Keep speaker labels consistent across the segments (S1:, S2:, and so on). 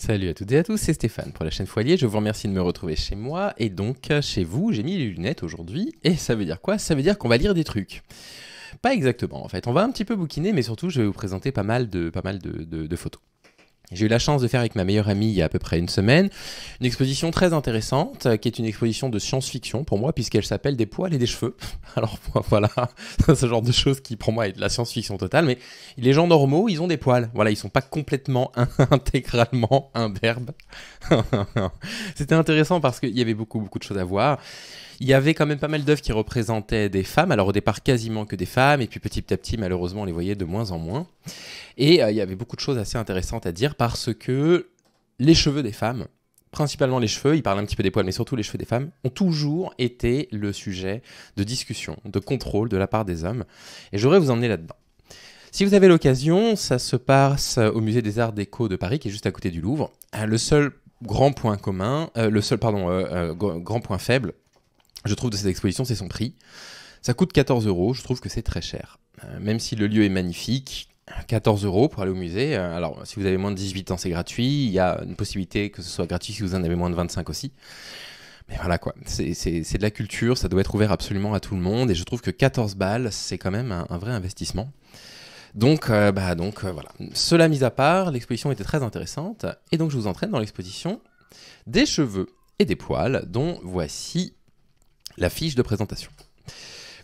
S1: Salut à toutes et à tous, c'est Stéphane pour la chaîne Foyer, Je vous remercie de me retrouver chez moi et donc euh, chez vous. J'ai mis les lunettes aujourd'hui et ça veut dire quoi Ça veut dire qu'on va lire des trucs. Pas exactement en fait. On va un petit peu bouquiner, mais surtout je vais vous présenter pas mal de, pas mal de, de photos. J'ai eu la chance de faire avec ma meilleure amie il y a à peu près une semaine une exposition très intéressante euh, qui est une exposition de science-fiction pour moi puisqu'elle s'appelle Des poils et des cheveux. Alors voilà, ce genre de choses qui pour moi est de la science-fiction totale, mais les gens normaux, ils ont des poils. Voilà, ils sont pas complètement intégralement imberbes. C'était intéressant parce qu'il y avait beaucoup beaucoup de choses à voir. Il y avait quand même pas mal d'œuvres qui représentaient des femmes. Alors au départ, quasiment que des femmes. Et puis petit à petit, malheureusement, on les voyait de moins en moins. Et euh, il y avait beaucoup de choses assez intéressantes à dire parce que les cheveux des femmes, principalement les cheveux, il parle un petit peu des poils, mais surtout les cheveux des femmes, ont toujours été le sujet de discussion, de contrôle de la part des hommes. Et j'aurais vous emmener là-dedans. Si vous avez l'occasion, ça se passe euh, au musée des Arts Déco de Paris, qui est juste à côté du Louvre. Euh, le seul grand point commun, le seul pardon, grand point faible, je trouve, de cette exposition, c'est son prix. Ça coûte 14 euros, je trouve que c'est très cher. Euh, même si le lieu est magnifique, 14 euros pour aller au musée. Euh, alors, si vous avez moins de 18 ans, c'est gratuit. Il y a une possibilité que ce soit gratuit si vous en avez moins de 25 aussi. Mais voilà quoi, c'est de la culture, ça doit être ouvert absolument à tout le monde. Et je trouve que 14 balles, c'est quand même un, vrai investissement. Donc, euh, bah, donc voilà. Cela mis à part, l'exposition était très intéressante. Et donc, je vous entraîne dans l'exposition des cheveux et des poils, dont voici la fiche de présentation.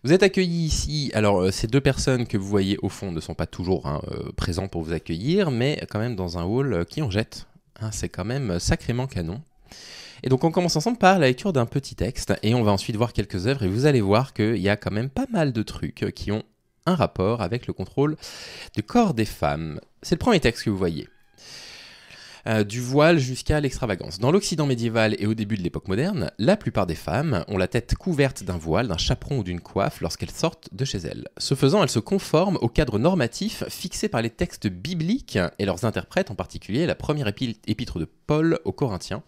S1: Vous êtes accueillis ici. Alors, euh, ces deux personnes que vous voyez au fond ne sont pas toujours hein, euh, présentes pour vous accueillir, mais quand même dans un hall euh, qui en jette. Hein, c'est quand même sacrément canon. Et donc on commence ensemble par la lecture d'un petit texte et on va ensuite voir quelques œuvres et vous allez voir qu'il y a quand même pas mal de trucs qui ont un rapport avec le contrôle du corps des femmes. C'est le premier texte que vous voyez. Euh, du voile jusqu'à l'extravagance. Dans l'Occident médiéval et au début de l'époque moderne, la plupart des femmes ont la tête couverte d'un voile, d'un chaperon ou d'une coiffe lorsqu'elles sortent de chez elles. Ce faisant, elles se conforment au cadre normatif fixé par les textes bibliques et leurs interprètes, en particulier la première épître de Paul aux Corinthiens,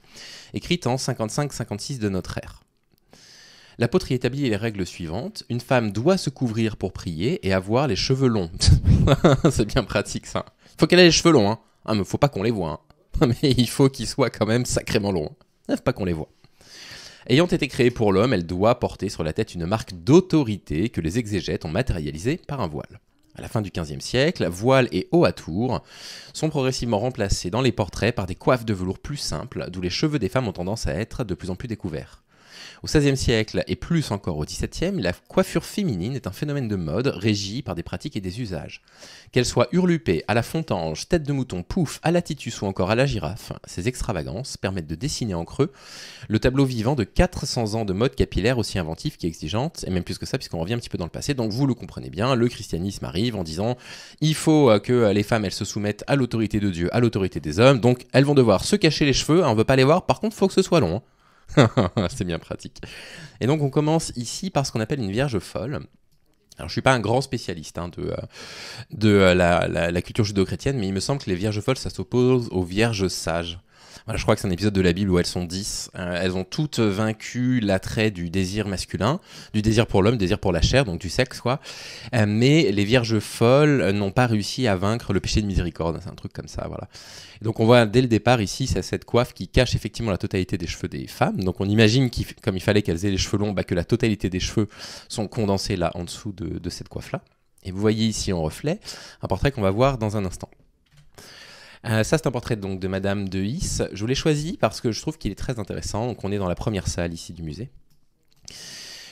S1: écrite en 55-56 de notre ère. L'apôtre y établit les règles suivantes. Une femme doit se couvrir pour prier et avoir les cheveux longs. c'est bien pratique ça. Faut qu'elle ait les cheveux longs, hein. Ah, faut pas qu'on les voit, hein. mais il faut qu'ils soient quand même sacrément longs. Neuf pas qu'on les voit. Ayant été créée pour l'homme, elle doit porter sur la tête une marque d'autorité que les exégètes ont matérialisée par un voile. À la fin du XVe siècle, voile et haut à tour sont progressivement remplacés dans les portraits par des coiffes de velours plus simples, d'où les cheveux des femmes ont tendance à être de plus en plus découverts. Au XVIe siècle et plus encore au XVIIe, la coiffure féminine est un phénomène de mode régi par des pratiques et des usages. Qu'elle soit hurlupée, à la fontange, tête de mouton, pouf, à la titus ou encore à la girafe, ces extravagances permettent de dessiner en creux le tableau vivant de 400 ans de mode capillaire aussi inventive qu'exigeante, et même plus que ça puisqu'on revient un petit peu dans le passé, donc vous le comprenez bien, le christianisme arrive en disant il faut euh, que euh, les femmes elles se soumettent à l'autorité de Dieu, à l'autorité des hommes, donc elles vont devoir se cacher les cheveux, hein, on ne veut pas les voir, par contre faut que ce soit long. Hein. c'est bien pratique. Et donc on commence ici par ce qu'on appelle une vierge folle. Alors, je ne suis pas un grand spécialiste hein, de, euh, de euh, la, culture judo chrétienne mais il me semble que les vierges folles, ça s'oppose aux vierges sages. Bah, je crois que c'est un épisode de la Bible où elles sont 10. Euh, elles ont toutes vaincu l'attrait du désir masculin, du désir pour l'homme, désir pour la chair, donc du sexe, quoi. Euh, mais les vierges folles n'ont pas réussi à vaincre le péché de miséricorde. C'est un truc comme ça, voilà. donc on voit dès le départ ici, c'est cette coiffe qui cache effectivement la totalité des cheveux des femmes. Donc on imagine, qu'il, comme il fallait qu'elles aient les cheveux longs, bah, que la totalité des cheveux sont condensés là, en dessous de cette coiffe-là. Et vous voyez ici en reflet un portrait qu'on va voir dans un instant. Euh, ça, c'est un portrait donc de Madame de His. Je l'ai choisi parce que je trouve qu'il est très intéressant. Donc, on est dans la première salle ici du musée.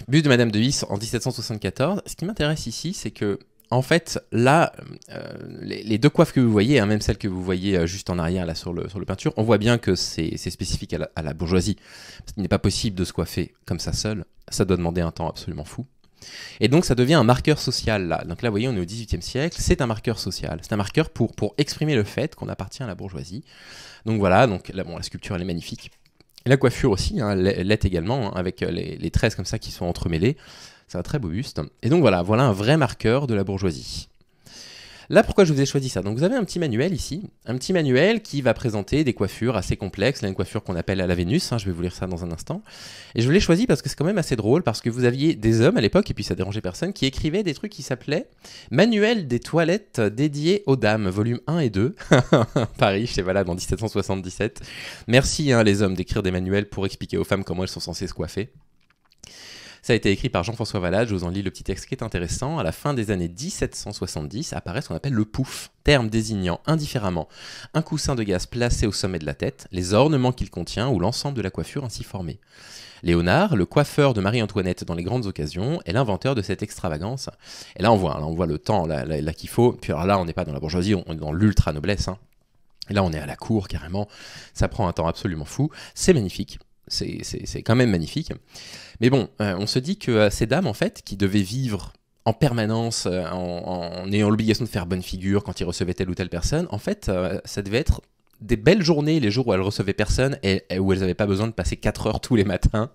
S1: Bus de Madame de His en 1774. Ce qui m'intéresse ici, c'est que en fait, là, euh, les, deux coiffes que vous voyez, hein, même celle que vous voyez euh, juste en arrière là sur le, sur le peinture, on voit bien que c'est spécifique à la, bourgeoisie. Parce il n'est pas possible de se coiffer comme ça seul. Ça doit demander un temps absolument fou. Et donc ça devient un marqueur social là. Donc là, vous voyez, on est au XVIIIe siècle, c'est un marqueur social. C'est un marqueur pour, pour exprimer le fait qu'on appartient à la bourgeoisie. Donc voilà, donc la sculpture elle est magnifique. Et la coiffure aussi hein, l'est également, hein, avec euh, les, les tresses comme ça qui sont entremêlées. C'est un très beau buste. Et donc voilà, voilà un vrai marqueur de la bourgeoisie. Là, pourquoi je vous ai choisi ça Donc, vous avez un petit manuel ici, un petit manuel qui va présenter des coiffures assez complexes, là, une coiffure qu'on appelle à la Vénus, hein, je vais vous lire ça dans un instant. Et je l'ai choisi parce que c'est quand même assez drôle, parce que vous aviez des hommes à l'époque, et puis ça dérangeait personne, qui écrivaient des trucs qui s'appelaient Manuel des toilettes dédiées aux dames, volume 1 et 2, Paris, sais, Valade en 1777. Merci hein, les hommes d'écrire des manuels pour expliquer aux femmes comment elles sont censées se coiffer. Ça a été écrit par Jean-François Vallade. Je vous en lis le petit texte qui est intéressant. À la fin des années 1770 apparaît ce qu'on appelle le pouf, terme désignant indifféremment un coussin de gaz placé au sommet de la tête, les ornements qu'il contient ou l'ensemble de la coiffure ainsi formée. Léonard, le coiffeur de Marie-Antoinette dans les grandes occasions, est l'inventeur de cette extravagance. Et là, on voit, hein, on voit le temps là, qu'il faut. Puis là, on n'est pas dans la bourgeoisie, on est dans l'ultra noblesse. Hein. là, on est à la cour carrément. Ça prend un temps absolument fou. C'est magnifique c'est quand même magnifique. Mais bon, euh, on se dit que euh, ces dames, en fait, qui devaient vivre en permanence, euh, en, ayant l'obligation de faire bonne figure quand ils recevaient telle ou telle personne, en fait, ça devait être des belles journées, les jours où elles recevaient personne et, où elles n'avaient pas besoin de passer 4 heures tous les matins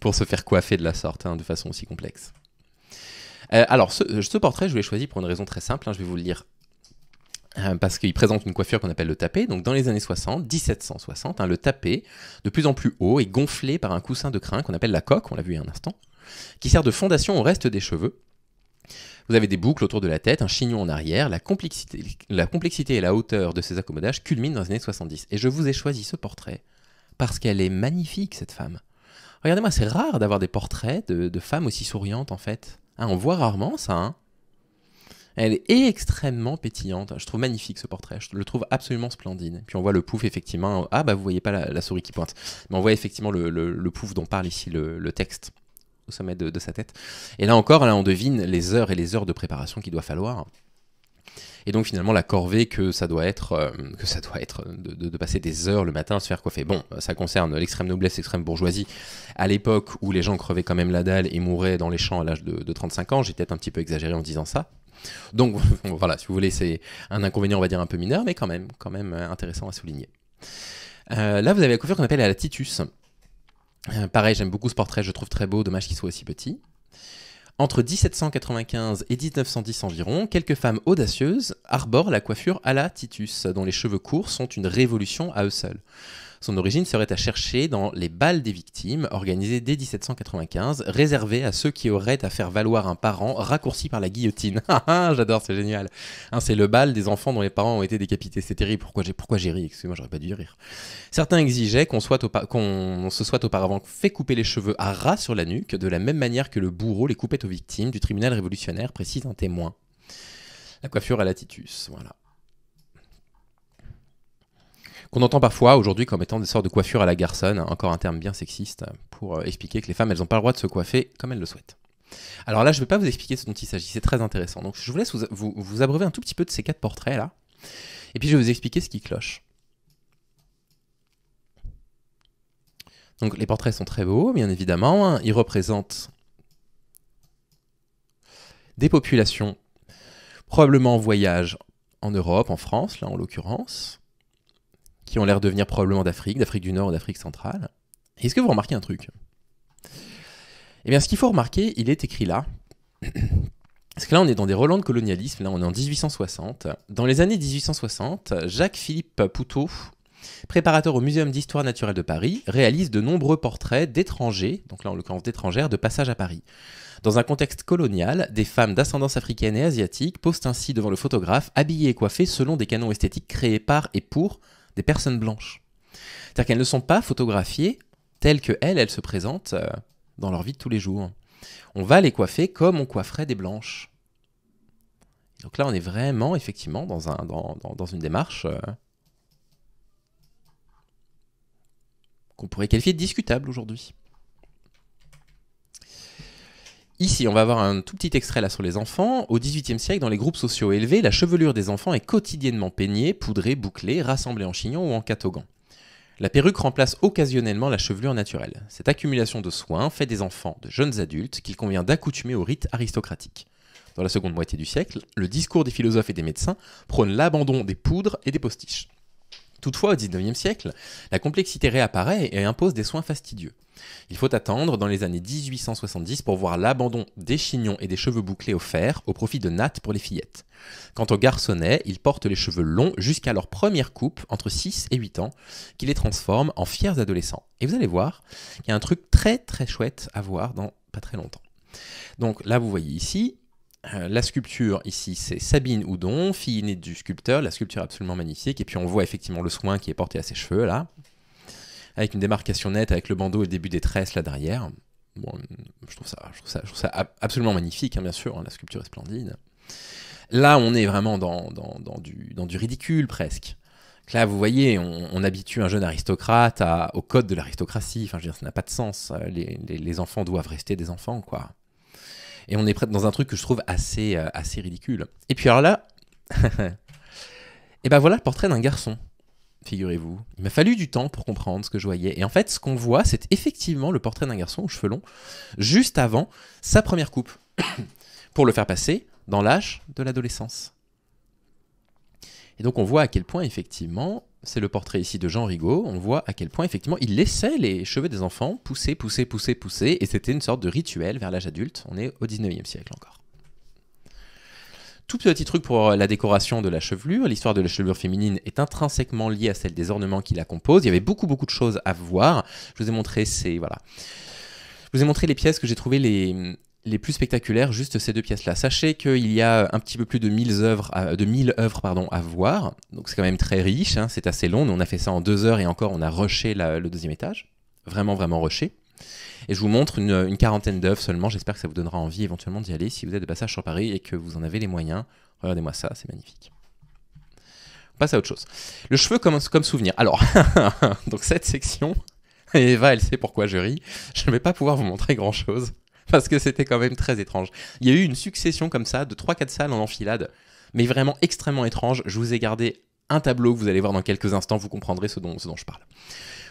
S1: pour se faire coiffer de la sorte, hein, de façon aussi complexe. alors, ce, portrait, je l'ai choisi pour une raison très simple, hein, je vais vous le lire euh, parce qu'il présente une coiffure qu'on appelle le tapé. Donc dans les années 60, 1760, hein, le tapé, de plus en plus haut, est gonflé par un coussin de crin qu'on appelle la coque, on l'a vu il y a un instant, qui sert de fondation au reste des cheveux. Vous avez des boucles autour de la tête, un chignon en arrière. La complexité, et la hauteur de ces accommodages culminent dans les années 70. Et je vous ai choisi ce portrait parce qu'elle est magnifique, cette femme. Regardez-moi, c'est rare d'avoir des portraits de, femmes aussi souriantes, en fait. Hein, on voit rarement ça. Hein elle est extrêmement pétillante. Je trouve magnifique ce portrait. Je le trouve absolument splendide. Puis on voit le pouf, effectivement. Ah, bah vous voyez pas la, souris qui pointe. Mais on voit effectivement le, pouf dont parle ici le, texte au sommet de, sa tête. Et là encore, là on devine les heures et les heures de préparation qu'il doit falloir. Et donc finalement la corvée que ça doit être, euh, que ça doit être de, passer des heures le matin à se faire coiffer. Bon, ça concerne l'extrême noblesse, l'extrême bourgeoisie. À l'époque où les gens crevaient quand même la dalle et mouraient dans les champs à l'âge de, de 35 ans, j'ai peut-être un petit peu exagéré en disant ça, donc voilà, si vous voulez, c'est un inconvénient, on va dire, un peu mineur, mais quand même, quand même euh, intéressant à souligner. Euh, là, vous avez la coiffure qu'on appelle à la Titus. Euh, pareil, j'aime beaucoup ce portrait, je trouve très beau, dommage qu'il soit aussi petit. Entre 1795 et 1910 environ, quelques femmes audacieuses arborent la coiffure à la Titus, dont les cheveux courts sont une révolution à eux seuls. Son origine serait à chercher dans les balles des victimes, organisées dès 1795, réservées à ceux qui auraient à faire valoir un parent raccourci par la guillotine. Ah, ah, j'adore, c'est génial. Hein, c'est le bal des enfants dont les parents ont été décapités. C'est terrible. Pourquoi j'ai, pourquoi j'ai ri Excusez-moi, j'aurais pas dû rire. Certains exigeaient qu'on, soit qu'on se soit auparavant fait couper les cheveux à ras sur la nuque, de la même manière que le bourreau les coupait aux victimes du tribunal révolutionnaire, précise un témoin. La coiffure à latitus, voilà qu'on entend parfois aujourd'hui comme étant des sortes de coiffures à la garçonne, encore un terme bien sexiste, pour euh, expliquer que les femmes, elles n'ont pas le droit de se coiffer comme elles le souhaitent. Alors là, je ne vais pas vous expliquer ce dont il s'agit, c'est très intéressant. Donc je vous laisse vous, abreuver un tout petit peu de ces quatre portraits-là, et puis je vais vous expliquer ce qui cloche. Donc les portraits sont très beaux, bien évidemment. Hein. Ils représentent des populations probablement en voyage en Europe, en France, là en l'occurrence qui ont l'air de venir probablement d'Afrique, d'Afrique du Nord ou d'Afrique centrale. Est-ce que vous remarquez un truc Eh bien, ce qu'il faut remarquer, il est écrit là. Parce que là, on est dans des relents de colonialisme, là, on est en 1860. Dans les années 1860, Jacques-Philippe Poutot, préparateur au Muséum d'histoire naturelle de Paris, réalise de nombreux portraits d'étrangers, donc là, en l'occurrence d'étrangères, de passage à Paris. Dans un contexte colonial, des femmes d'ascendance africaine et asiatique postent ainsi devant le photographe, habillées et coiffées selon des canons esthétiques créés par et pour des personnes blanches. C'est-à-dire qu'elles ne sont pas photographiées telles que elles, se présentent euh, dans leur vie de tous les jours. On va les coiffer comme on coifferait des blanches. Donc là, on est vraiment, effectivement, dans, un, dans, une démarche euh, qu'on pourrait qualifier de discutable aujourd'hui. Ici, on va avoir un tout petit extrait là sur les enfants. Au XVIIIe siècle, dans les groupes sociaux élevés, la chevelure des enfants est quotidiennement peignée, poudrée, bouclée, rassemblée en chignon ou en catogan. La perruque remplace occasionnellement la chevelure naturelle. Cette accumulation de soins fait des enfants de jeunes adultes qu'il convient d'accoutumer au rite aristocratique. Dans la seconde moitié du siècle, le discours des philosophes et des médecins prône l'abandon des poudres et des postiches. Toutefois, au XIXe siècle, la complexité réapparaît et impose des soins fastidieux. Il faut attendre dans les années 1870 pour voir l'abandon des chignons et des cheveux bouclés au fer au profit de nattes pour les fillettes. Quant aux garçonnets, ils portent les cheveux longs jusqu'à leur première coupe, entre 6 et 8 ans, qui les transforme en fiers adolescents. Et vous allez voir qu'il y a un truc très très chouette à voir dans pas très longtemps. Donc là, vous voyez ici, euh, la sculpture ici, c'est Sabine Houdon, fille née du sculpteur, la sculpture est absolument magnifique. Et puis on voit effectivement le soin qui est porté à ses cheveux là avec une démarcation nette, avec le bandeau et le début des tresses là derrière. Bon, euh, je trouve ça, je ça, je trouve ça absolument magnifique, hein, bien sûr, hein, la sculpture est splendide. Là, on est vraiment dans, du, dans du, ridicule presque. Là, vous voyez, on, habitue un jeune aristocrate à, au code de l'aristocratie. Enfin, je veux dire, ça n'a pas de sens. Les, enfants doivent rester des enfants, quoi. Et on est dans un truc que je trouve assez, euh, assez ridicule. Et puis alors là, et eh ben voilà le portrait d'un garçon figurez-vous. Il m'a fallu du temps pour comprendre ce que je voyais. Et en fait, ce qu'on voit, c'est effectivement le portrait d'un garçon aux cheveux longs, juste avant sa première coupe, pour le faire passer dans l'âge de l'adolescence. Et donc on voit à quel point effectivement, c'est le portrait ici de Jean Rigaud, on voit à quel point effectivement il laissait les cheveux des enfants pousser, pousser, pousser, pousser, et c'était une sorte de rituel vers l'âge adulte, on est au 19e siècle encore. Tout petit truc pour la décoration de la chevelure. L'histoire de la chevelure féminine est intrinsèquement liée à celle des ornements qui la composent. Il y avait beaucoup, beaucoup de choses à voir. Je vous ai montré ces. Voilà. Je vous ai montré les pièces que j'ai trouvées les, plus spectaculaires, juste ces deux pièces-là. Sachez qu'il y a un petit peu plus de 1000 œuvres à, de 1000 œuvres pardon, à voir, donc c'est quand même très riche, hein. c'est assez long, on a fait ça en deux heures et encore on a rushé le deuxième étage, vraiment vraiment rushé. Et je vous montre une, quarantaine d'œuvres seulement. J'espère que ça vous donnera envie éventuellement d'y aller si vous êtes de passage sur Paris et que vous en avez les moyens. Regardez-moi ça, c'est magnifique. On passe à autre chose. Le cheveu comme, comme souvenir. Alors, donc cette section, et Eva, elle sait pourquoi je ris, je ne vais pas pouvoir vous montrer grand-chose parce que c'était quand même très étrange. Il y a eu une succession comme ça de 3-4 salles en enfilade, mais vraiment extrêmement étrange. Je vous ai gardé un tableau que vous allez voir dans quelques instants, vous comprendrez ce dont je parle.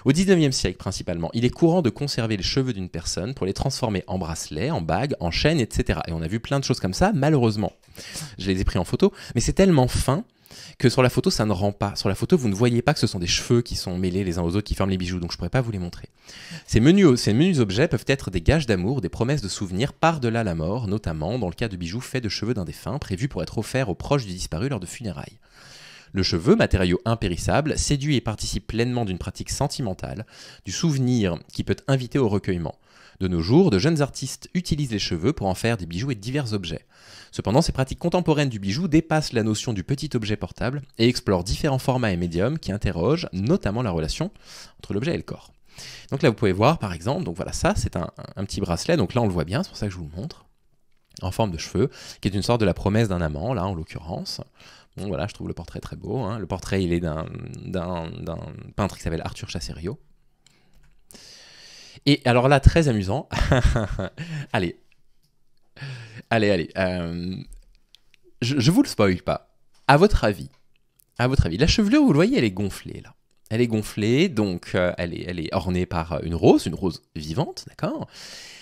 S1: Au 19e siècle principalement, il est courant de conserver les cheveux d'une personne pour les transformer en bracelets, en bagues, en chaînes, etc. Et on a vu plein de choses comme ça, malheureusement. Je les ai pris en photo, mais c'est tellement fin que sur la photo ça ne rend pas. Sur la photo vous ne voyez pas que ce sont des cheveux qui sont mêlés les uns aux autres qui forment les bijoux, donc je ne pourrais pas vous les montrer. Ces menus, ces menus objets peuvent être des gages d'amour, des promesses de souvenirs par-delà la mort, notamment dans le cas de bijoux faits de cheveux d'un défunt, prévus pour être offerts aux proches du disparu lors de funérailles. Le cheveu, matériau impérissable, séduit et participe pleinement d'une pratique sentimentale, du souvenir qui peut inviter au recueillement. De nos jours, de jeunes artistes utilisent les cheveux pour en faire des bijoux et divers objets. Cependant, ces pratiques contemporaines du bijou dépassent la notion du petit objet portable et explorent différents formats et médiums qui interrogent notamment la relation entre l'objet et le corps. Donc là, vous pouvez voir par exemple, donc voilà, ça c'est un, un, petit bracelet, donc là on le voit bien, c'est pour ça que je vous le montre, en forme de cheveux, qui est une sorte de la promesse d'un amant, là en l'occurrence voilà, je trouve le portrait très beau. Hein. Le portrait, il est d'un peintre qui s'appelle Arthur Chasserio. Et alors là, très amusant. allez. Allez, allez. Euh, je, je vous le spoil pas. À votre avis, à votre avis, la chevelure, vous le voyez, elle est gonflée là. Elle est gonflée, donc euh, elle, est, ornée par euh, une rose, une rose vivante, d'accord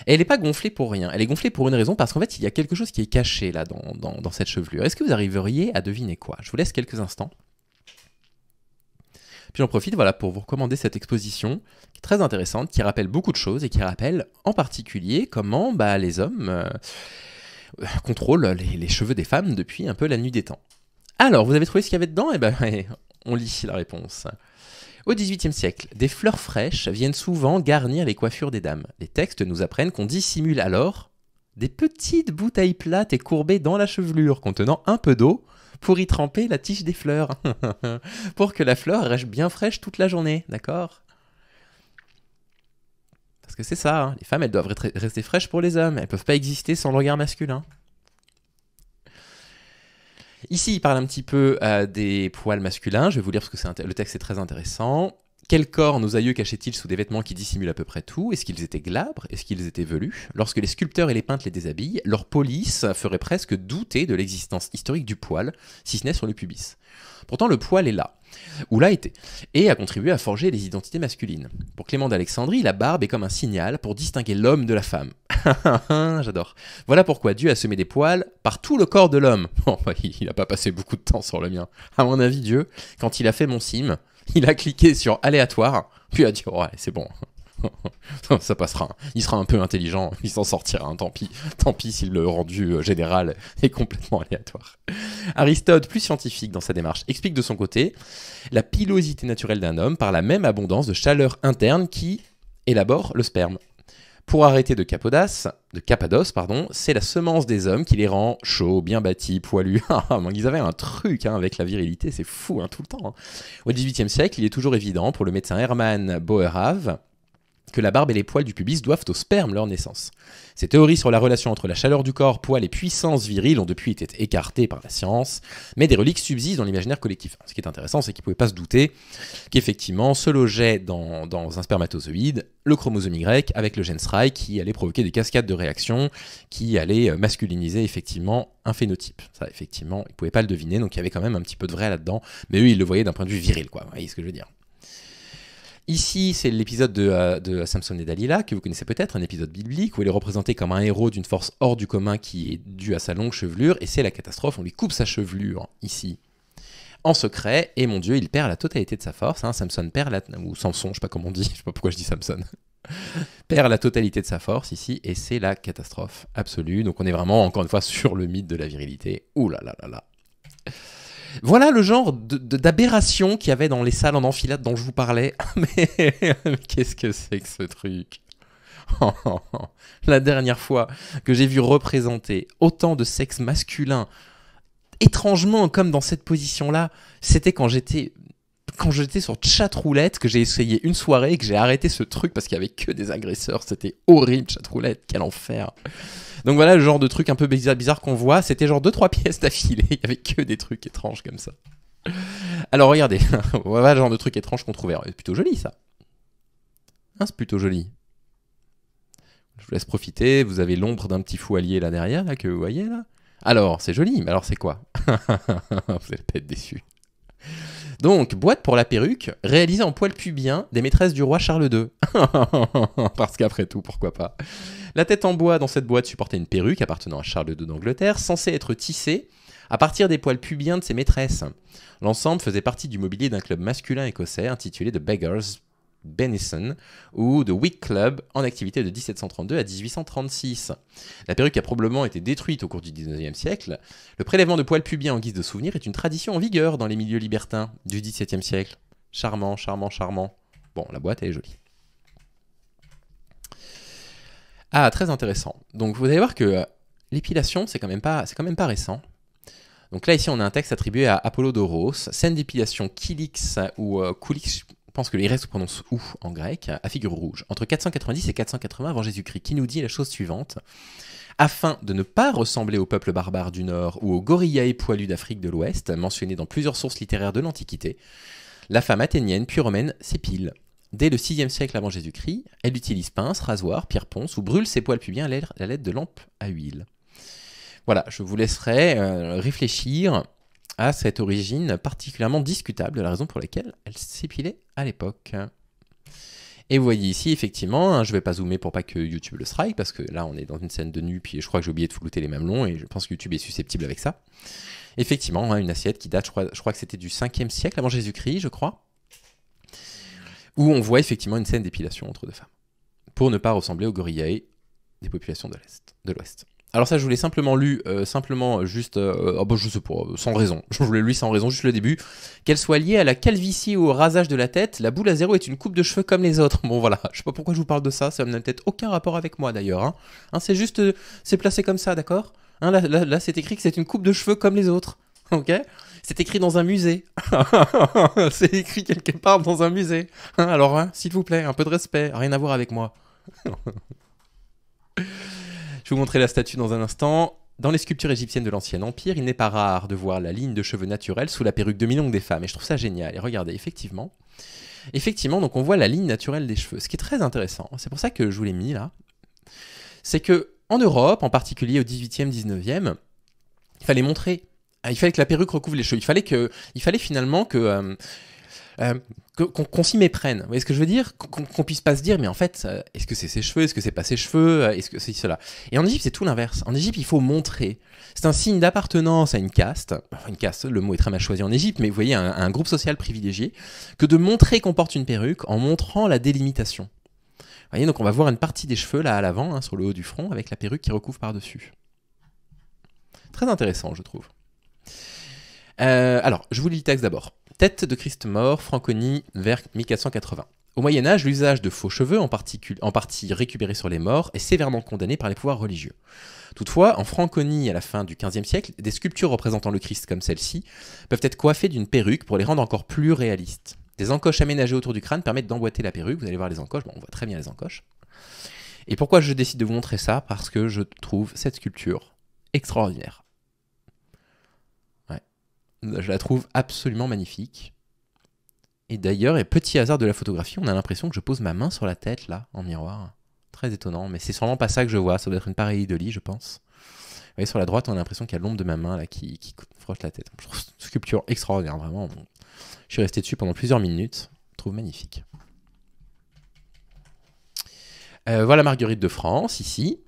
S1: Et elle n'est pas gonflée pour rien. Elle est gonflée pour une raison, parce qu'en fait, il y a quelque chose qui est caché là dans, cette chevelure. Est-ce que vous arriveriez à deviner quoi Je vous laisse quelques instants. Puis j'en profite voilà, pour vous recommander cette exposition qui est très intéressante, qui rappelle beaucoup de choses et qui rappelle en particulier comment bah, les hommes euh, contrôlent les, cheveux des femmes depuis un peu la nuit des temps. Alors, vous avez trouvé ce qu'il y avait dedans Eh ben, on lit la réponse. Au XVIIIe siècle, des fleurs fraîches viennent souvent garnir les coiffures des dames. Les textes nous apprennent qu'on dissimule alors des petites bouteilles plates et courbées dans la chevelure contenant un peu d'eau pour y tremper la tige des fleurs, pour que la fleur reste bien fraîche toute la journée, d'accord Parce que c'est ça, hein. les femmes elles doivent rester fraîches pour les hommes, elles peuvent pas exister sans le regard masculin. Ici, il parle un petit peu euh, des poils masculins. Je vais vous lire parce que le texte est très intéressant. Quel corps nos aïeux cachaient-ils sous des vêtements qui dissimulent à peu près tout Est-ce qu'ils étaient glabres Est-ce qu'ils étaient velus Lorsque les sculpteurs et les peintres les déshabillent, leur police ferait presque douter de l'existence historique du poil, si ce n'est sur le pubis. Pourtant, le poil est là ou l'a été, et a contribué à forger les identités masculines. Pour Clément d'Alexandrie, la barbe est comme un signal pour distinguer l'homme de la femme. J'adore. Voilà pourquoi Dieu a semé des poils par tout le corps de l'homme. Bon, bah, il n'a pas passé beaucoup de temps sur le mien. À mon avis, Dieu, quand il a fait mon sim, il a cliqué sur aléatoire, puis a dit ouais, c'est bon, ça passera. Il sera un peu intelligent, il s'en sortira, hein. tant pis. Tant pis s'il le rendu euh, général est complètement aléatoire. Aristote, plus scientifique dans sa démarche, explique de son côté la pilosité naturelle d'un homme par la même abondance de chaleur interne qui élabore le sperme. Pour arrêter de Capodas, de Capados, pardon, c'est la semence des hommes qui les rend chauds, bien bâtis, poilus. Ah, ils avaient un truc hein, avec la virilité, c'est fou hein, tout le temps. Au XVIIIe siècle, il est toujours évident pour le médecin Hermann Boerhaave que la barbe et les poils du pubis doivent au sperme leur naissance. Ces théories sur la relation entre la chaleur du corps, poils et puissance virile ont depuis été écartées par la science, mais des reliques subsistent dans l'imaginaire collectif. Ce qui est intéressant, c'est qu'ils ne pouvaient pas se douter qu'effectivement se logeait dans, un spermatozoïde le chromosome Y avec le gène SRI qui allait provoquer des cascades de réactions, qui allait euh, masculiniser effectivement un phénotype. Ça, effectivement, ils ne pouvaient pas le deviner, donc il y avait quand même un petit peu de vrai là-dedans, mais eux, ils le voyaient d'un point de vue viril, quoi. Vous voyez ce que je veux dire Ici, c'est l'épisode euh, de, Samson et Dalila, que vous connaissez peut-être, un épisode biblique où il est représenté comme un héros d'une force hors du commun qui est due à sa longue chevelure, et c'est la catastrophe, on lui coupe sa chevelure, ici, en secret, et mon Dieu, il perd la totalité de sa force, hein, Samson perd la... ou Samson, je sais pas comment on dit, je sais pas pourquoi je dis Samson, perd la totalité de sa force ici, et c'est la catastrophe absolue, donc on est vraiment, encore une fois, sur le mythe de la virilité, ouh là là là là voilà le genre d'aberration qu'il y avait dans les salles en enfilade dont je vous parlais. mais, qu'est-ce que c'est que ce truc La dernière fois que j'ai vu représenter autant de sexe masculin, étrangement comme dans cette position-là, c'était quand j'étais quand j'étais sur chatroulette, que j'ai essayé une soirée et que j'ai arrêté ce truc parce qu'il n'y avait que des agresseurs. C'était horrible, chatroulette, quel enfer. Donc voilà le genre de truc un peu bizarre, qu'on voit. C'était genre 2-3 pièces d'affilée. Il n'y avait que des trucs étranges comme ça. Alors regardez, voilà le genre de truc étrange qu'on trouvait. C'est plutôt joli ça. Hein, c'est plutôt joli. Je vous laisse profiter. Vous avez l'ombre d'un petit foyer là derrière, là, que vous voyez là. Alors, c'est joli, mais alors c'est quoi Vous allez pas être déçus. Donc, boîte pour la perruque, réalisée en poils pubiens des maîtresses du roi Charles II. Parce qu'après tout, pourquoi pas. La tête en bois dans cette boîte supportait une perruque appartenant à Charles II d'Angleterre, censée être tissée à partir des poils pubiens de ses maîtresses. L'ensemble faisait partie du mobilier d'un club masculin écossais intitulé The Beggars Benison ou de Wick Club en activité de 1732 à 1836. La perruque a probablement été détruite au cours du 19e siècle. Le prélèvement de poils pubiens en guise de souvenir est une tradition en vigueur dans les milieux libertins du 17e siècle. Charmant, charmant, charmant. Bon, la boîte, elle est jolie. Ah, très intéressant. Donc vous allez voir que euh, l'épilation, c'est quand, même pas, quand même pas récent. Donc là, ici, on a un texte attribué à Apollo Doros, scène d'épilation Kilix ou Kulix... Euh, je pense que les restes se prononcent ou en grec, à figure rouge, entre 490 et 480 avant Jésus-Christ, qui nous dit la chose suivante. Afin de ne pas ressembler au peuple barbare du Nord ou aux gorillas poilus d'Afrique de l'Ouest, mentionnés dans plusieurs sources littéraires de l'Antiquité, la femme athénienne puis romaine s'épile. Dès le 6e siècle avant Jésus-Christ, elle utilise pince, rasoir, pierre ponce ou brûle ses poils pubiens à l'aide de lampes à huile. Voilà, je vous laisserai euh, réfléchir a cette origine particulièrement discutable, la raison pour laquelle elle s'épilait à l'époque. Et vous voyez ici, effectivement, hein, je ne vais pas zoomer pour pas que YouTube le strike, parce que là, on est dans une scène de nu, puis je crois que j'ai oublié de flouter les mamelons, et je pense que YouTube est susceptible avec ça. Effectivement, hein, une assiette qui date, je crois, que c'était du 5e siècle avant Jésus-Christ, je crois, où on voit effectivement une scène d'épilation entre deux femmes, pour ne pas ressembler aux gorillais des populations de l'Est, de l'Ouest. Alors ça, je vous l'ai simplement lu, euh, simplement euh, juste, euh, oh, Ah bon, je sais pas, sans raison. Je vous l'ai lu sans raison, juste le début. Qu'elle soit liée à la calvitie ou au rasage de la tête, la boule à zéro est une coupe de cheveux comme les autres. Bon voilà, je sais pas pourquoi je vous parle de ça, ça n'a peut-être aucun rapport avec moi d'ailleurs. Hein. Hein, c'est juste, c'est placé comme ça, d'accord hein, Là, c'est écrit que c'est une coupe de cheveux comme les autres, ok c'est écrit dans un musée. c'est écrit quelque part dans un musée. alors, s'il vous plaît, un peu de respect, rien à voir avec moi montrer vous montrer la statue dans un instant. Dans les sculptures égyptiennes de l'Ancien Empire, il n'est pas rare de voir la ligne de cheveux naturels sous la perruque demi-longue des femmes. Et je trouve ça génial. Et regardez, effectivement, effectivement, donc on voit la ligne naturelle des cheveux. Ce qui est très intéressant, c'est pour ça que je vous l'ai mis là, c'est que en Europe, en particulier au 18e, 19e, il fallait montrer. Ah, il fallait que la perruque recouvre les cheveux. Il fallait, que, il fallait finalement que, euh, euh, qu'on s'y méprenne. Vous voyez ce que je veux dire Qu'on puisse pas se dire, mais en fait, euh, est-ce que c'est ses cheveux Est-ce que c'est pas ses cheveux euh, Est-ce que c'est cela Et en Égypte, c'est tout l'inverse. En Égypte, il faut montrer. C'est un signe d'appartenance à une caste, enfin, une caste, le mot est très mal choisi en Égypte, mais vous voyez, un, groupe social privilégié, que de montrer qu'on porte une perruque en montrant la délimitation. Vous voyez, donc on va voir une partie des cheveux là à l'avant, hein, sur le haut du front, avec la perruque qui recouvre par-dessus. Très intéressant, je trouve. Euh, alors, je vous lis le texte d'abord. Tête de Christ mort, Franconie, vers 1480. Au Moyen Âge, l'usage de faux cheveux, en, partie récupérés sur les morts, est sévèrement condamné par les pouvoirs religieux. Toutefois, en Franconie à la fin du XVe siècle, des sculptures représentant le Christ comme celle-ci peuvent être coiffées d'une perruque pour les rendre encore plus réalistes. Des encoches aménagées autour du crâne permettent d'emboîter la perruque. Vous allez voir les encoches, on voit très bien les encoches. Et pourquoi je décide de vous montrer ça Parce que je trouve cette sculpture extraordinaire. Je la trouve absolument magnifique. Et d'ailleurs, et petit hasard de la photographie, on a l'impression que je pose ma main sur la tête là, en miroir. Très étonnant, mais c'est sûrement pas ça que je vois. Ça doit être une pareille de lit, je pense. Vous voyez, sur la droite, on a l'impression qu'il y a l'ombre de ma main là qui, frotte la tête. sculpture extraordinaire, vraiment. Je suis resté dessus pendant plusieurs minutes. Je trouve magnifique. Euh, voilà Marguerite de France, ici.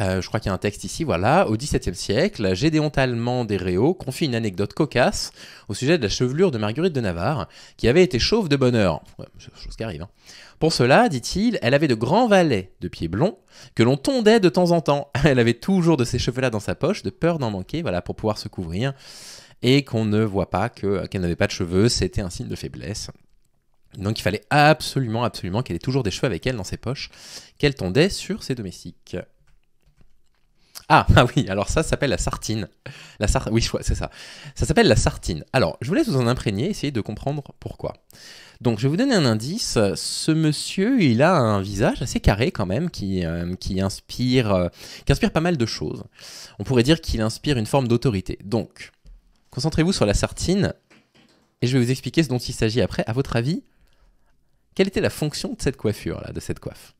S1: Euh, je crois qu'il y a un texte ici, voilà. Au XVIIe siècle, Gédéon Talmand des Réaux confie une anecdote cocasse au sujet de la chevelure de Marguerite de Navarre, qui avait été chauve de bonheur. » chose qui arrive. Hein. Pour cela, dit-il, elle avait de grands valets de pieds blonds que l'on tondait de temps en temps. Elle avait toujours de ces cheveux-là dans sa poche, de peur d'en manquer, voilà, pour pouvoir se couvrir, et qu'on ne voit pas euh, qu'elle n'avait pas de cheveux, c'était un signe de faiblesse. Donc il fallait absolument, absolument qu'elle ait toujours des cheveux avec elle dans ses poches, qu'elle tondait sur ses domestiques. Ah, ah, oui, alors ça s'appelle la sartine. La Oui, c'est ça. Ça s'appelle la sartine. Alors, je vous laisse vous en imprégner, essayer de comprendre pourquoi. Donc, je vais vous donner un indice. Ce monsieur, il a un visage assez carré quand même, qui, euh, qui, inspire, euh, qui inspire pas mal de choses. On pourrait dire qu'il inspire une forme d'autorité. Donc, concentrez-vous sur la sartine, et je vais vous expliquer ce dont il s'agit après. À votre avis, quelle était la fonction de cette coiffure, là, de cette coiffe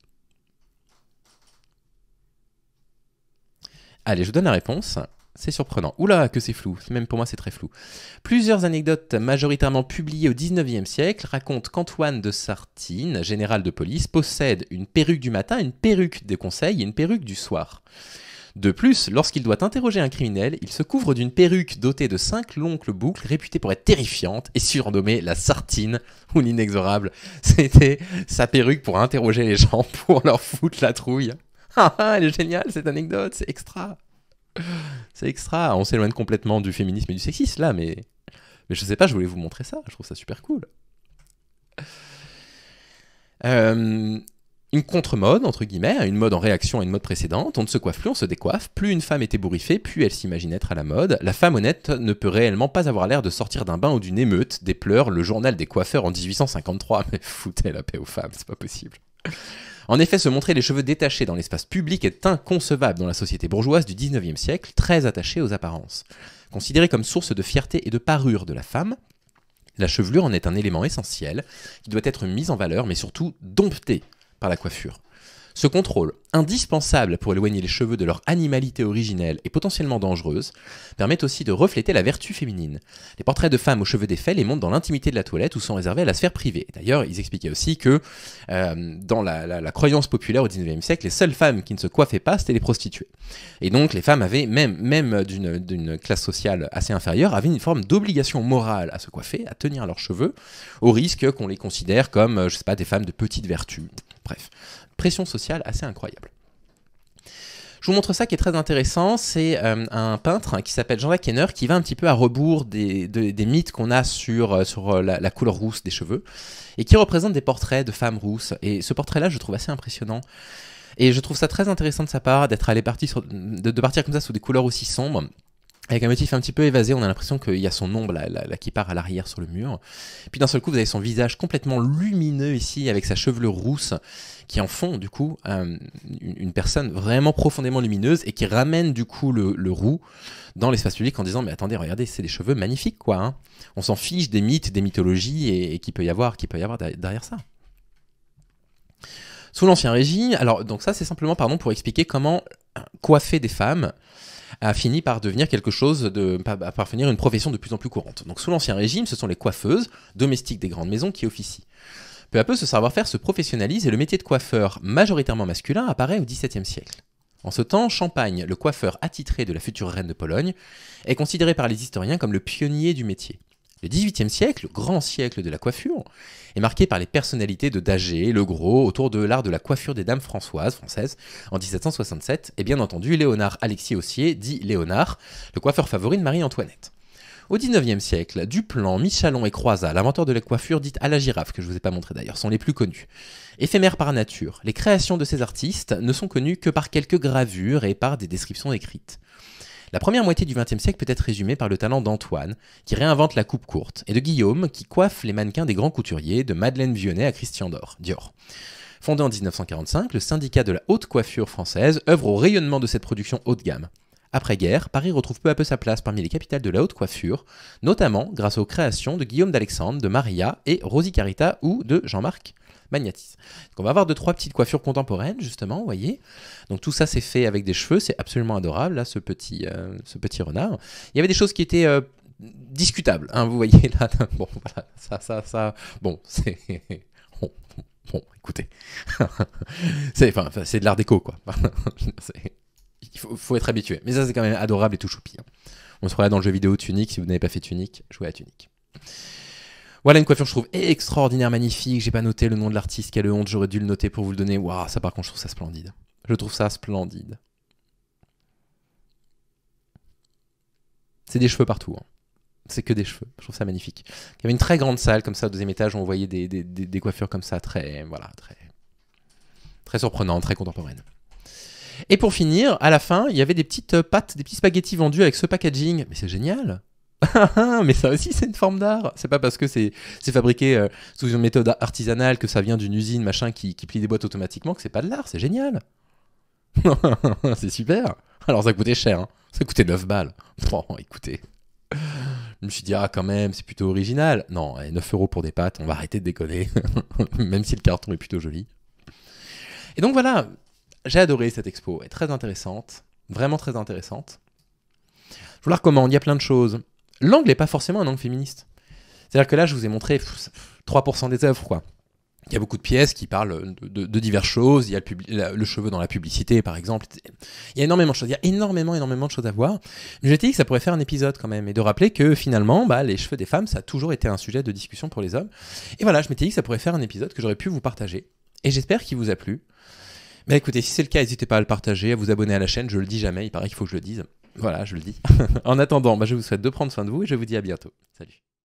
S1: Allez, je donne la réponse. C'est surprenant. Oula, que c'est flou. Même pour moi, c'est très flou. Plusieurs anecdotes majoritairement publiées au 19e siècle racontent qu'Antoine de Sartine, général de police, possède une perruque du matin, une perruque des conseils et une perruque du soir. De plus, lorsqu'il doit interroger un criminel, il se couvre d'une perruque dotée de cinq longues boucles réputée pour être terrifiante et surnommée la sartine ou l'inexorable. C'était sa perruque pour interroger les gens, pour leur foutre la trouille. Ah, elle est géniale cette anecdote, c'est extra. C'est extra. On s'éloigne complètement du féminisme et du sexisme là, mais, mais je sais pas, je voulais vous montrer ça, je trouve ça super cool. Euh, une contre-mode, entre guillemets, une mode en réaction à une mode précédente. On ne se coiffe plus, on se décoiffe. Plus une femme est ébouriffée, plus elle s'imagine être à la mode. La femme honnête ne peut réellement pas avoir l'air de sortir d'un bain ou d'une émeute, des pleurs, le journal des coiffeurs en 1853. Mais foutez la paix aux femmes, c'est pas possible. En effet, se montrer les cheveux détachés dans l'espace public est inconcevable dans la société bourgeoise du 19e siècle, très attachée aux apparences. Considérée comme source de fierté et de parure de la femme, la chevelure en est un élément essentiel qui doit être mis en valeur, mais surtout domptée par la coiffure. Ce contrôle, indispensable pour éloigner les cheveux de leur animalité originelle et potentiellement dangereuse, permet aussi de refléter la vertu féminine. Les portraits de femmes aux cheveux défaits les montrent dans l'intimité de la toilette ou sont réservés à la sphère privée. D'ailleurs, ils expliquaient aussi que euh, dans la, croyance populaire au 19 siècle, les seules femmes qui ne se coiffaient pas, c'était les prostituées. Et donc, les femmes avaient, même, même d'une classe sociale assez inférieure, avaient une forme d'obligation morale à se coiffer, à tenir leurs cheveux, au risque qu'on les considère comme, euh, je sais pas, des femmes de petite vertu. Bref, pression sociale assez incroyable. Je vous montre ça qui est très intéressant. C'est euh, un peintre qui s'appelle Jean-Jacques Henner qui va un petit peu à rebours des, mythes qu'on a sur, euh, sur euh, la, couleur rousse des cheveux et qui représente des portraits de femmes rousses. Et ce portrait-là, je trouve assez impressionnant. Et je trouve ça très intéressant de sa part d'être allé partir de partir comme ça sous des couleurs aussi sombres avec un motif un petit peu évasé, on a l'impression qu'il y a son ombre là, qui part à l'arrière sur le mur. Puis d'un seul coup, vous avez son visage complètement lumineux ici, avec sa chevelure rousse, qui en font du coup euh, une, personne vraiment profondément lumineuse et qui ramène du coup le, roux dans l'espace public en disant mais attendez, regardez, c'est des cheveux magnifiques quoi. Hein. on s'en fiche des mythes, des mythologies et, qu'il qui peut y avoir, qui peut y avoir derrière ça. Sous l'ancien régime, alors donc ça c'est simplement pardon pour expliquer comment coiffer des femmes a fini par devenir quelque chose de parvenir une profession de plus en plus courante. Donc sous l'ancien régime, ce sont les coiffeuses, domestiques des grandes maisons, qui officient. Peu à peu, ce savoir-faire se professionnalise et le métier de coiffeur, majoritairement masculin, apparaît au XVIIe siècle. En ce temps, Champagne, le coiffeur attitré de la future reine de Pologne, est considéré par les historiens comme le pionnier du métier. Le XVIIIe siècle, grand siècle de la coiffure, est marqué par les personnalités de Dager, Le Gros, autour de l'art de la coiffure des dames françoises, françaises, en 1767, et eh bien entendu Léonard Alexis Haussier, dit Léonard, le coiffeur favori de Marie-Antoinette. Au XIXe siècle, Duplan, Michalon et Croisat, l'inventeur de la coiffure dite à la girafe, que je ne vous ai pas montré d'ailleurs, sont les plus connus. Éphémères par nature, les créations de ces artistes ne sont connues que par quelques gravures et par des descriptions écrites. La première moitié du XXe siècle peut être résumée par le talent d'Antoine, qui réinvente la coupe courte, et de Guillaume, qui coiffe les mannequins des grands couturiers, de Madeleine Vionnet à Christian Dior. Fondé en 1945, le syndicat de la haute coiffure française œuvre au rayonnement de cette production haut de gamme. Après-guerre, Paris retrouve peu à peu sa place parmi les capitales de la haute coiffure, notamment grâce aux créations de Guillaume d'Alexandre, de Maria et Rosy Carita ou de Jean-Marc Magnatis. on va avoir deux, trois petites coiffures contemporaines, justement, vous voyez. Donc tout ça, c'est fait avec des cheveux, c'est absolument adorable, là, ce petit, euh, ce petit renard. Il y avait des choses qui étaient... Euh, discutables, hein, vous voyez là, bon, voilà, ça, ça, ça, bon, c'est, bon, écoutez, c'est de l'art déco, quoi. il faut, être habitué. Mais ça, c'est quand même adorable et tout choupi. Hein. On se là dans le jeu vidéo Tunic. Si vous n'avez pas fait Tunic, jouez à Tunic. Voilà une coiffure, je trouve extraordinaire, magnifique. J'ai pas noté le nom de l'artiste, quelle honte, j'aurais dû le noter pour vous le donner. Waouh, ça par contre, je trouve ça splendide. Je trouve ça splendide. C'est des cheveux partout. Hein. C'est que des cheveux. Je trouve ça magnifique. Il y avait une très grande salle comme ça au deuxième étage où on voyait des, coiffures comme ça, très, voilà, très, très surprenantes, très contemporaines. Et pour finir, à la fin, il y avait des petites euh, pâtes, des petits spaghettis vendus avec ce packaging. Mais c'est génial mais ça aussi c'est une forme d'art. C'est pas parce que c'est fabriqué euh, sous une méthode artisanale que ça vient d'une usine machin qui, plie des boîtes automatiquement que c'est pas de l'art, c'est génial. c'est super. Alors ça coûtait cher, hein. ça coûtait 9 balles. Bon, écoutez. Je me suis dit, ah quand même, c'est plutôt original. Non, 9 euros pour des pâtes, on va arrêter de déconner, même si le carton est plutôt joli. Et donc voilà, j'ai adoré cette expo, elle est très intéressante, vraiment très intéressante. Je vous la recommande, il y a plein de choses l'angle n'est pas forcément un angle féministe. C'est-à-dire que là, je vous ai montré 3% des œuvres, quoi. Il y a beaucoup de pièces qui parlent de, diverses choses. Il y a le, cheveu dans la publicité, par exemple. Il y a énormément de choses. Il y a énormément, énormément de choses à voir. Mais j'ai dit que ça pourrait faire un épisode quand même. Et de rappeler que finalement, bah, les cheveux des femmes, ça a toujours été un sujet de discussion pour les hommes. Et voilà, je m'étais dit que ça pourrait faire un épisode que j'aurais pu vous partager. Et j'espère qu'il vous a plu. Mais bah, écoutez, si c'est le cas, n'hésitez pas à le partager, à vous abonner à la chaîne. Je le dis jamais, il paraît qu'il faut que je le dise. Voilà, je le dis. en attendant, bah, je vous souhaite de prendre soin de vous et je vous dis à bientôt. Salut.